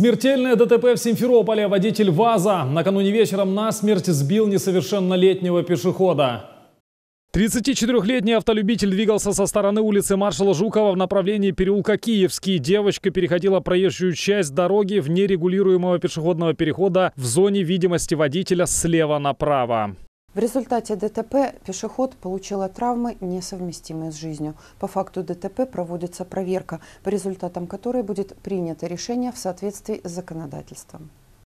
Смертельное ДТП в Симферополе. Водитель ВАЗа накануне вечером насмерть сбил несовершеннолетнего пешехода. 34-летний автолюбитель двигался со стороны улицы маршала Жукова в направлении переулка Киевский. Девочка переходила проезжую часть дороги в нерегулируемого пешеходного перехода в зоне видимости водителя слева направо. В результате ДТП пешеход получила травмы, несовместимые с жизнью. По факту ДТП проводится проверка, по результатам которой будет принято решение в соответствии с законодательством.